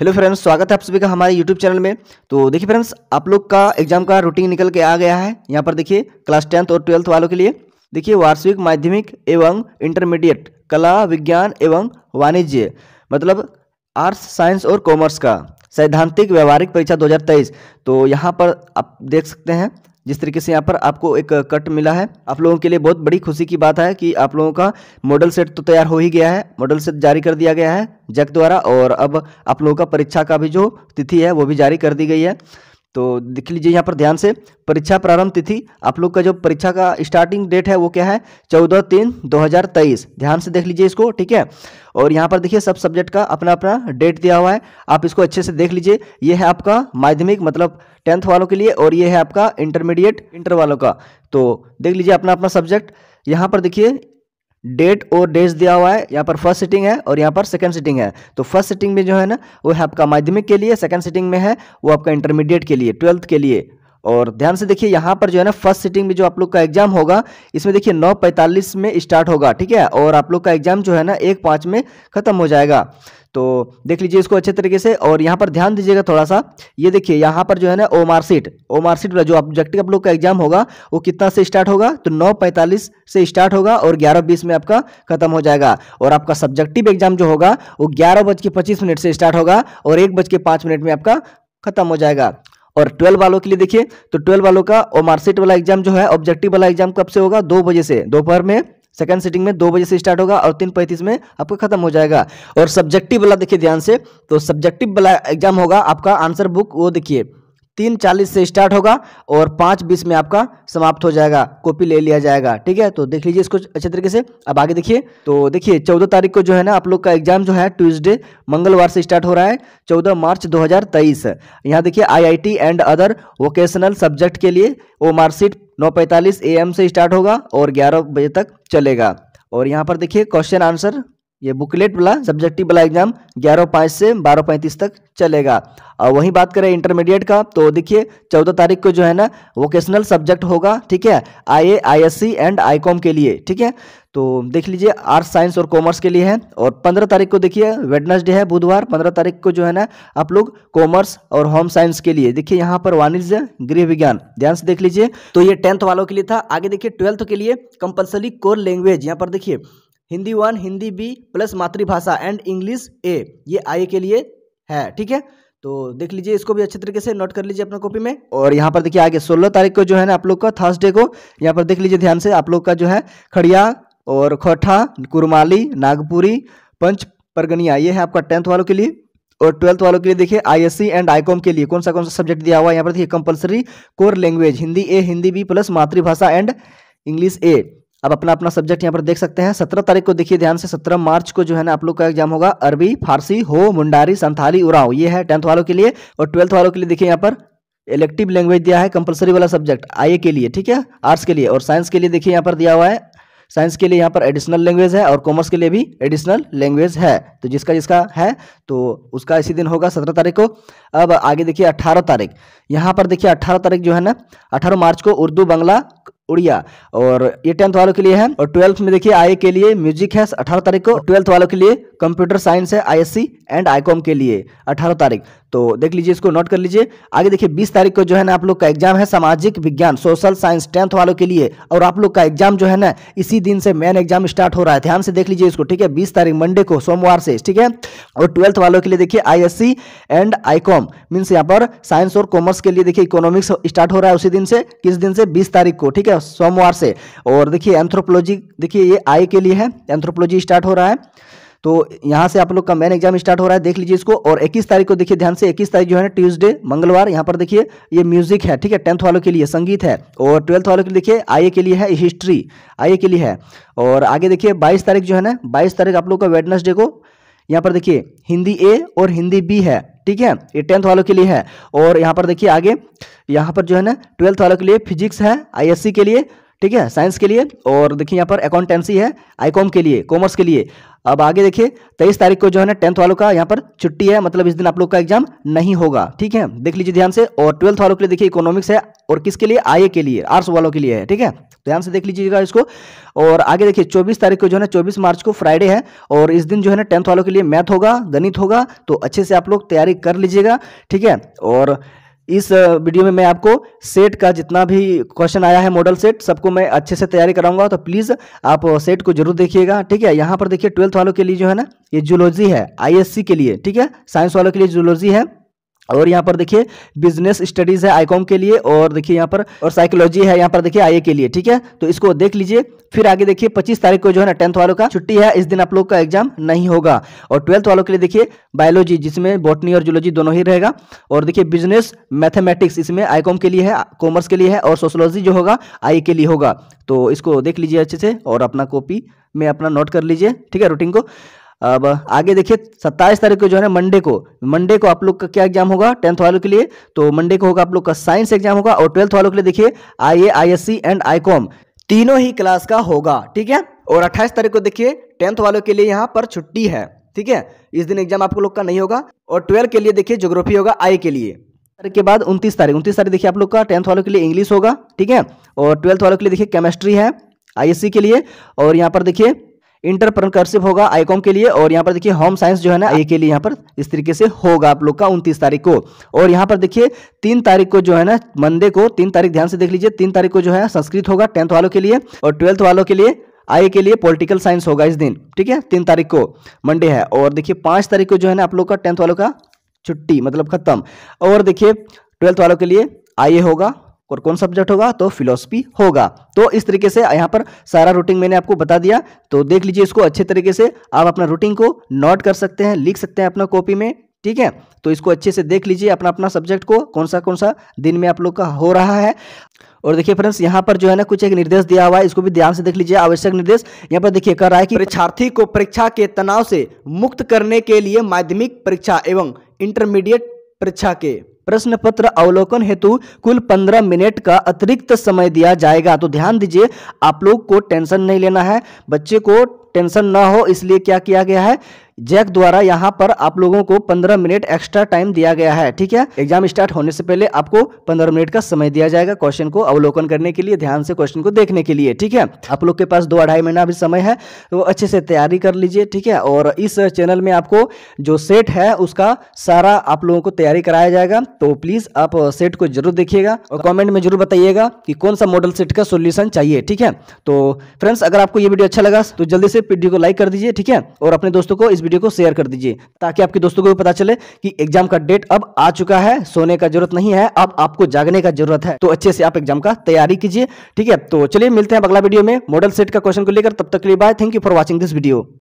hello friends स्वागत है आप सभी का हमारे यूट्यूब चैनल में तो देखिए फ्रेंड्स आप लोग का एग्जाम का रूटीन निकल के आ गया है यहाँ पर देखिए क्लास टेंथ और ट्वेल्थ वालों के लिए देखिए वार्षिक माध्यमिक एवं इंटरमीडिएट कला विज्ञान एवं वाणिज्य मतलब आर्ट्स साइंस और कॉमर्स का सैद्धांतिक व्यवहारिक परीक्षा दो तो यहाँ पर आप देख सकते हैं जिस तरीके से यहाँ पर आपको एक कट मिला है आप लोगों के लिए बहुत बड़ी खुशी की बात है कि आप लोगों का मॉडल सेट तो तैयार हो ही गया है मॉडल सेट जारी कर दिया गया है जैक द्वारा और अब आप लोगों का परीक्षा का भी जो तिथि है वो भी जारी कर दी गई है तो देख लीजिए यहाँ पर ध्यान से परीक्षा प्रारंभ तिथि आप लोग का जो परीक्षा का स्टार्टिंग डेट है वो क्या है चौदह तीन दो हज़ार तेईस ध्यान से देख लीजिए इसको ठीक है और यहाँ पर देखिए सब सब्जेक्ट का अपना अपना डेट दिया हुआ है आप इसको अच्छे से देख लीजिए ये है आपका माध्यमिक मतलब टेंथ वालों के लिए और ये है आपका इंटरमीडिएट इंटर वालों का तो देख लीजिए अपना अपना सब्जेक्ट यहाँ पर देखिए डेट और डेज दिया हुआ है यहाँ पर फर्स्ट सिटिंग है और यहाँ पर सेकंड सिटिंग है तो फर्स्ट सिटिंग में जो है ना वो है आपका माध्यमिक के लिए सेकंड सिटिंग में है वो आपका इंटरमीडिएट के लिए ट्वेल्थ के लिए और ध्यान से देखिए यहाँ पर जो है ना फर्स्ट सिटिंग में जो आप लोग का एग्जाम होगा इसमें देखिए नौ पैंतालीस में स्टार्ट होगा ठीक है और आप लोग का एग्जाम जो है ना एक पाँच में ख़त्म हो जाएगा तो देख लीजिए इसको अच्छे तरीके से और यहाँ पर ध्यान दीजिएगा थोड़ा सा ये देखिए यहाँ पर जो है ना ओ मार्कशीट ओ मार्कशीट वाला जो ऑब्जेक्टिव आप लोग का एग्जाम होगा वो कितना से स्टार्ट होगा तो नौ पैंतालीस से स्टार्ट होगा और ग्यारह बीस में आपका खत्म हो जाएगा और आपका सब्जेक्टिव एग्जाम जो होगा वो ग्यारह बज के पच्चीस मिनट से स्टार्ट होगा और एक बज के पाँच मिनट में आपका खत्म हो जाएगा और ट्वेल्व वालों के लिए देखिए तो ट्वेल्व वालों का और मार्कशीट वाला एग्जाम जो है ऑब्जेक्टिव वाला एग्जाम कब से होगा दो बजे से दोपहर में सेकंड सिटिंग में दो बजे से स्टार्ट होगा और तीन पैंतीस में आपका खत्म हो जाएगा और सब्जेक्टिव वाला देखिए ध्यान से तो सब्जेक्टिव वाला एग्जाम होगा आपका आंसर बुक वो देखिए तीन चालीस से स्टार्ट होगा और पाँच बीस में आपका समाप्त हो जाएगा कॉपी ले लिया जाएगा ठीक है तो देख लीजिए इसको अच्छे तरीके से अब आगे देखिए तो देखिए चौदह तारीख को जो है ना आप लोग का एग्जाम जो है ट्यूजडे मंगलवार से स्टार्ट हो रहा है चौदह मार्च दो हज़ार तेईस यहाँ देखिए I and other vocational subject के लिए वो मार्कशीट नौ पैंतालीस ए से स्टार्ट होगा और ग्यारह बजे तक चलेगा और यहाँ पर देखिए क्वेश्चन आंसर ये बुकलेट वाला सब्जेक्टिव वाला एग्जाम ग्यारह पाँच से बारह पैंतीस तक चलेगा और वहीं बात करें इंटरमीडिएट का तो देखिए चौदह तारीख को जो है ना वोकेशनल सब्जेक्ट होगा ठीक है I A I S C and I com के लिए ठीक है तो देख लीजिए आर्ट्स साइंस और कॉमर्स के लिए है और पंद्रह तारीख को देखिए वेडनसडे है बुधवार पंद्रह तारीख को जो है ना आप लोग कॉमर्स और होम साइंस के लिए देखिए यहाँ पर वाणिज्य गृह विज्ञान ध्यान से देख लीजिए तो ये टेंथ वालों के लिए था आगे देखिए ट्वेल्थ के लिए कंपलसरी कोर लैंग्वेज यहाँ पर देखिए Hindi one Hindi B plus मातृभाषा एंड इंग्लिश ए ये आई के लिए है ठीक है तो देख लीजिए इसको भी अच्छे तरीके से नोट कर लीजिए अपना कॉपी में और यहाँ पर देखिए आगे सोलह तारीख को जो है ना आप लोग का थर्सडे को यहाँ पर देख लीजिए ध्यान से आप लोग का जो है खड़िया और खोठा कुरमाली नागपुरी पंच परगनिया ये है आपका टेंथ वालों के लिए और ट्वेल्थ वालों के लिए देखिए आईएससी एंड आईकॉम के लिए कौन सा कौन सा सब्जेक्ट दिया हुआ है यहाँ पर देखिए compulsory core language Hindi A Hindi B plus मातृभाषा एंड इंग्लिश ए आप अपना अपना सब्जेक्ट यहाँ पर देख सकते हैं सत्रह तारीख को देखिए ध्यान से सत्रह मार्च को जो है ना आप लोग का एग्जाम होगा अरबी फारसी हो मुंडारी संथाली उराव ये है टेंथ वालों के लिए और ट्वेल्थ वालों के लिए देखिए यहाँ पर इलेक्टिव लैंग्वेज दिया है कंपलसरी वाला सब्जेक्ट आई के लिए ठीक है आर्ट्स के लिए और साइंस के लिए देखिए यहाँ पर दिया हुआ है साइंस के लिए यहाँ पर एडिशनल लैंग्वेज है और कॉमर्स के लिए भी एडिशनल लैंग्वेज है तो जिसका जिसका है तो उसका इसी दिन होगा सत्रह तारीख को अब आगे देखिए अट्ठारह तारीख यहाँ पर देखिए अट्ठारह तारीख जो है ना अट्ठारह मार्च को उर्दू बंगला उड़िया और ये टेंथ वालों के लिए है और ट्वेल्थ में देखिए आई के लिए म्यूजिक है अठारह तारीख को ट्वेल्थ वालों के लिए कंप्यूटर साइंस है आईएससी एंड आईकॉम के लिए अठारह तारीख तो देख लीजिए इसको नोट कर लीजिए आगे देखिए बीस तारीख को जो है ना आप लोग का एग्जाम है सामाजिक विज्ञान सोशल साइंस टेंथ वालों के लिए और आप लोग का एग्जाम जो है ना इसी दिन से मेन एग्जाम स्टार्ट हो रहा है ध्यान से देख लीजिए इसको ठीक है बीस तारीख मंडे को सोमवार से ठीक है और ट्वेल्थ वालों के लिए देखिए आई एंड आईकॉम मीन्स यहाँ पर साइंस और कॉमर्स के लिए देखिए इकोनॉमिक्स स्टार्ट हो रहा है उसी दिन से किस दिन से बीस तारीख को ठीक है सोमवार से और देखिए एंथ्रोपोलॉजी देखिए ये आई के लिए है एंथ्रोपोलॉजी स्टार्ट हो रहा है तो यहाँ से आप लोग का मेन एग्जाम स्टार्ट हो रहा है देख लीजिए इसको और 21 तारीख को देखिए ध्यान से 21 तारीख जो है ना ट्यूसडे मंगलवार यहाँ पर देखिए ये म्यूजिक है ठीक है टेंथ वालों के लिए संगीत है और ट्वेल्थ वालों के लिए देखिए आई के लिए है हिस्ट्री आई के लिए है और आगे देखिए 22 तारीख जो है ना बाईस तारीख आप लोग का वेडनेसडे को यहाँ पर देखिए हिंदी ए और हिंदी बी है ठीक है ये टेंथ वालों के लिए है और यहाँ पर देखिए आगे यहाँ पर जो है ना ट्वेल्थ वालों के लिए फिजिक्स है आईएससी के लिए ठीक है साइंस के लिए और देखिए यहाँ पर अकाउंटेंसी है आईकॉम के लिए कॉमर्स के लिए अब आगे देखिए तेईस तारीख को जो है ना टेंथ वालों का यहाँ पर छुट्टी है मतलब इस दिन आप लोग का एग्जाम नहीं होगा ठीक है देख लीजिए ध्यान से और ट्वेल्थ वालों के लिए देखिए इकोनॉमिक्स है और किसके लिए आई के लिए आर्ट्स वालों के लिए है ठीक है तो ध्यान से देख लीजिएगा इसको और आगे देखिए 24 तारीख को जो है ना 24 मार्च को फ्राइडे है और इस दिन जो है ना टेंथ वालों के लिए मैथ होगा गणित होगा तो अच्छे से आप लोग तैयारी कर लीजिएगा ठीक है और इस वीडियो में मैं आपको सेट का जितना भी क्वेश्चन आया है मॉडल सेट सबको मैं अच्छे से तैयारी कराऊंगा तो प्लीज़ आप सेट को जरूर देखिएगा ठीक है यहाँ पर देखिए ट्वेल्थ वालों के लिए जो है ना ये जूलॉजी है आईएससी के लिए ठीक है साइंस वालों के लिए जूलॉजी है और यहाँ पर देखिए बिजनेस स्टडीज है आईकॉम के लिए और देखिए यहाँ पर और साइकोलॉजी है यहाँ पर देखिए आई के लिए ठीक है तो इसको देख लीजिए फिर आगे देखिए 25 तारीख को जो है ना टेंथ वालों का छुट्टी है इस दिन आप लोग का एग्जाम नहीं होगा और ट्वेल्थ वालों के लिए देखिए बायोलॉजी जिसमें बॉटनी और जूलॉजी दोनों ही रहेगा और देखिए बिजनेस मैथमेटिक्स इसमें आईकॉम के लिए है कॉमर्स के लिए है और सोशोलॉजी जो होगा आई के लिए होगा तो इसको देख लीजिए अच्छे से और अपना कॉपी में अपना नोट कर लीजिए ठीक है रूटीन को अब आगे देखिए सत्ताईस तारीख को जो है मंडे को मंडे को आप लोग का क्या एग्जाम होगा टेंथ वालों के लिए तो मंडे को होगा आप लोग का साइंस एग्जाम होगा और ट्वेल्थ वालों के लिए देखिए I A I S C and I com तीनों ही क्लास का होगा ठीक है और अट्ठाईस तारीख को देखिए टेंथ वालों के लिए यहाँ पर छुट्टी है ठीक है इस दिन एग्जाम आप लोग का नहीं होगा और ट्वेल्थ के लिए देखिए जोग्राफी होगा आई के लिए तारीख के बाद उनतीस तारीख उनतीस तारीख देखिए आप लोग का टेंथ वालों के लिए इंग्लिश होगा ठीक है और ट्वेल्थ वालों के लिए देखिए केमिस्ट्री है आईएससी के लिए और यहाँ पर देखिए इंटरप्रनकरशिप होगा आईकॉम के लिए और यहाँ पर देखिए होम साइंस जो है ना ए के लिए यहाँ पर इस तरीके से होगा आप लोग का उनतीस तारीख को और यहाँ पर देखिए तीन तारीख को जो है ना मंडे को तीन तारीख ध्यान से देख लीजिए तीन तारीख को जो है संस्कृत होगा टेंथ वालों के लिए और ट्वेल्थ वालों के लिए आई के लिए पॉलिटिकल साइंस होगा इस दिन ठीक है तीन तारीख को मंडे है और देखिए पाँच तारीख को जो है ना आप लोग का टेंथ वालों का छुट्टी मतलब खत्म और देखिए ट्वेल्थ वालों के लिए आई होगा और कौन सब्जेक्ट होगा तो फिलोसफी होगा तो इस तरीके से यहाँ पर सारा रूटिंग मैंने आपको बता दिया तो देख लीजिए इसको अच्छे तरीके से आप अपना रूटिंग को नोट कर सकते हैं लिख सकते हैं अपना कॉपी में ठीक है तो इसको अच्छे से देख लीजिए अपना अपना सब्जेक्ट को कौन सा कौन सा दिन में आप लोग का हो रहा है और देखिए फ्रेंड्स यहाँ पर जो है ना कुछ एक निर्देश दिया हुआ है इसको भी ध्यान से देख लीजिए आवश्यक निर्देश यहाँ पर देखिए कर रहा है कि परीक्षार्थी को परीक्षा के तनाव से मुक्त करने के लिए माध्यमिक परीक्षा एवं इंटरमीडिएट परीक्षा के प्रश्न पत्र अवलोकन हेतु कुल पंद्रह मिनट का अतिरिक्त समय दिया जाएगा तो ध्यान दीजिए आप लोग को टेंशन नहीं लेना है बच्चे को टेंशन ना हो इसलिए क्या किया गया है जैक द्वारा यहाँ पर आप लोगों को पंद्रह मिनट एक्स्ट्रा टाइम दिया गया है ठीक है एग्जाम स्टार्ट होने से पहले आपको पंद्रह मिनट का समय दिया जाएगा क्वेश्चन को अवलोकन करने के लिए ध्यान से क्वेश्चन को देखने के लिए ठीक है आप लोग के पास दो अढ़ाई महीना भी समय है तो अच्छे से तैयारी कर लीजिए ठीक है और इस चैनल में आपको जो सेट है उसका सारा आप लोगों को तैयारी कराया जाएगा तो प्लीज आप सेट को जरूर देखिएगा और कॉमेंट में जरूर बताइएगा कि कौन सा मॉडल सेट का सोल्यूशन चाहिए ठीक है तो फ्रेंड्स अगर आपको ये वीडियो अच्छा लगा तो जल्दी से वीडियो को लाइक कर दीजिए ठीक है और अपने दोस्तों को इस वीडियो को शेयर कर दीजिए ताकि आपके दोस्तों को भी पता चले कि एग्जाम का डेट अब आ चुका है सोने का जरूरत नहीं है अब आपको जागने का जरूरत है तो अच्छे से आप एग्जाम का तैयारी कीजिए ठीक है तो चलिए मिलते हैं अगला वीडियो में मॉडल सेट का क्वेश्चन को लेकर तब तक के लिए bye thank you for watching this video